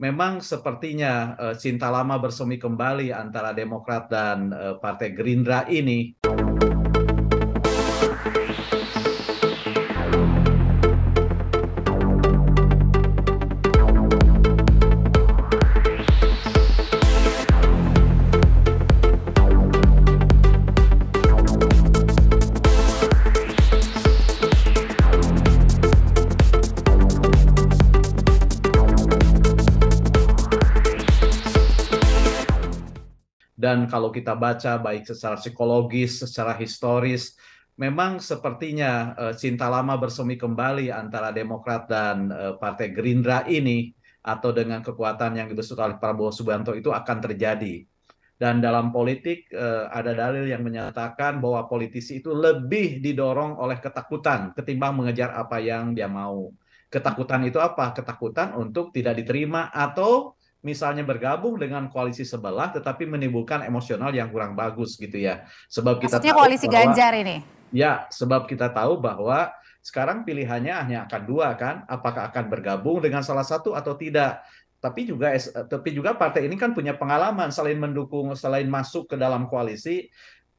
memang sepertinya eh, cinta lama bersemi kembali antara demokrat dan eh, partai gerindra ini Dan kalau kita baca baik secara psikologis, secara historis, memang sepertinya uh, cinta lama bersemi kembali antara Demokrat dan eh, Partai Gerindra ini atau dengan kekuatan yang dibesut oleh Prabowo Subianto itu akan terjadi. Dan dalam politik eh, ada dalil yang menyatakan bahwa politisi itu lebih didorong oleh ketakutan ketimbang mengejar apa yang dia mau. Ketakutan itu apa? Ketakutan untuk tidak diterima atau misalnya bergabung dengan koalisi sebelah tetapi menimbulkan emosional yang kurang bagus gitu ya. Sebab Maksudnya kita tahu koalisi bahwa, Ganjar ini. Ya, sebab kita tahu bahwa sekarang pilihannya hanya akan dua kan, apakah akan bergabung dengan salah satu atau tidak. Tapi juga tapi juga partai ini kan punya pengalaman selain mendukung, selain masuk ke dalam koalisi,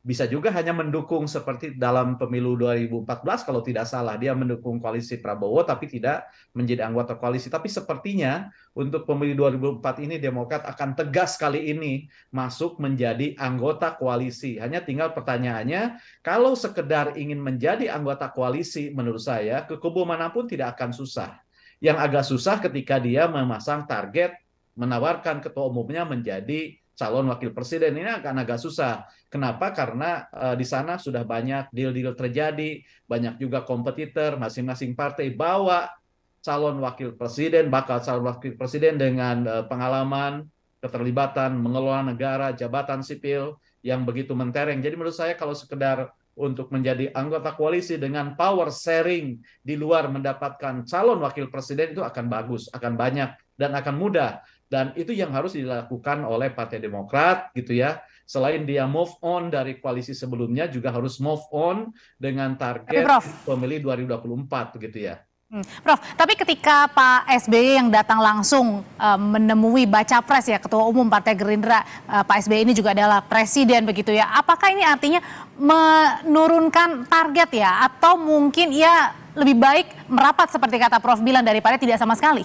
bisa juga hanya mendukung seperti dalam pemilu 2014 kalau tidak salah dia mendukung koalisi Prabowo tapi tidak menjadi anggota koalisi tapi sepertinya untuk pemilu 2004 ini Demokrat akan tegas kali ini masuk menjadi anggota koalisi hanya tinggal pertanyaannya kalau sekedar ingin menjadi anggota koalisi menurut saya ke kubu manapun tidak akan susah yang agak susah ketika dia memasang target menawarkan ketua umumnya menjadi calon wakil presiden ini akan agak susah. Kenapa? Karena uh, di sana sudah banyak deal-deal terjadi, banyak juga kompetitor, masing-masing partai bawa calon wakil presiden, bakal calon wakil presiden dengan uh, pengalaman, keterlibatan, mengelola negara, jabatan sipil yang begitu mentereng. Jadi menurut saya kalau sekedar untuk menjadi anggota koalisi dengan power sharing di luar mendapatkan calon wakil presiden itu akan bagus, akan banyak dan akan mudah. Dan itu yang harus dilakukan oleh Partai Demokrat gitu ya. Selain dia move on dari koalisi sebelumnya juga harus move on dengan target pemilih 2024 begitu ya. Hmm. Prof, tapi ketika Pak SBY yang datang langsung uh, menemui Baca Pres ya Ketua Umum Partai Gerindra, uh, Pak SBY ini juga adalah presiden begitu ya. Apakah ini artinya menurunkan target ya atau mungkin ya lebih baik merapat seperti kata Prof bilang daripada tidak sama sekali?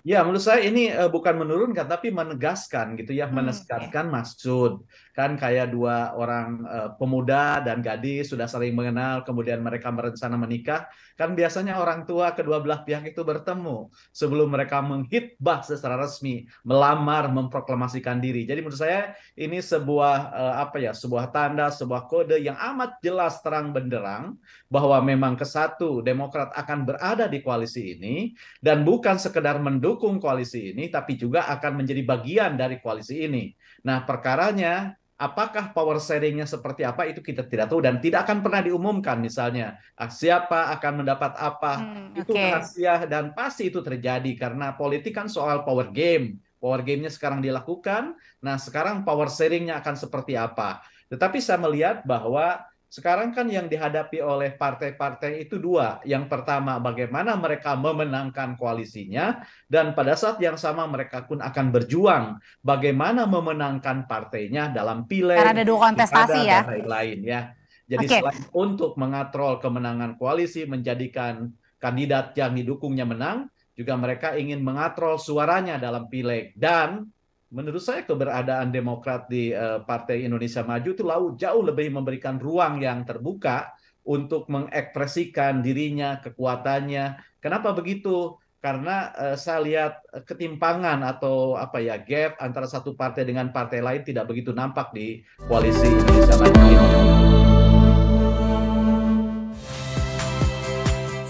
Ya, menurut saya ini eh, bukan menurunkan tapi menegaskan gitu ya, hmm, menegaskan okay. maksud. Kan kayak dua orang eh, pemuda dan gadis sudah saling mengenal, kemudian mereka berencana menikah. Kan biasanya orang tua kedua belah pihak itu bertemu sebelum mereka menghitbah secara resmi, melamar, memproklamasikan diri. Jadi menurut saya ini sebuah eh, apa ya, sebuah tanda, sebuah kode yang amat jelas terang benderang bahwa memang kesatu Demokrat akan berada di koalisi ini dan bukan sekedar mendukung mendukung koalisi ini tapi juga akan menjadi bagian dari koalisi ini. Nah, perkaranya apakah power sharingnya seperti apa itu kita tidak tahu dan tidak akan pernah diumumkan misalnya ah, siapa akan mendapat apa hmm, itu okay. rahasia dan pasti itu terjadi karena politik kan soal power game power gamenya sekarang dilakukan nah sekarang power sharingnya akan seperti apa tetapi saya melihat bahwa sekarang kan yang dihadapi oleh partai-partai itu dua. Yang pertama, bagaimana mereka memenangkan koalisinya, dan pada saat yang sama mereka pun akan berjuang bagaimana memenangkan partainya dalam pileg, Karena ada dua kontestasi ya. lain-lain ya. Jadi okay. selain untuk mengatrol kemenangan koalisi, menjadikan kandidat yang didukungnya menang, juga mereka ingin mengatrol suaranya dalam pileg dan menurut saya keberadaan Demokrat di eh, Partai Indonesia Maju itu lalu jauh lebih memberikan ruang yang terbuka untuk mengekspresikan dirinya, kekuatannya. Kenapa begitu? Karena eh, saya lihat ketimpangan atau apa ya gap antara satu partai dengan partai lain tidak begitu nampak di koalisi Indonesia Maju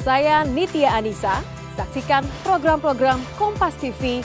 Saya Nitya Anissa, saksikan program-program Kompas TV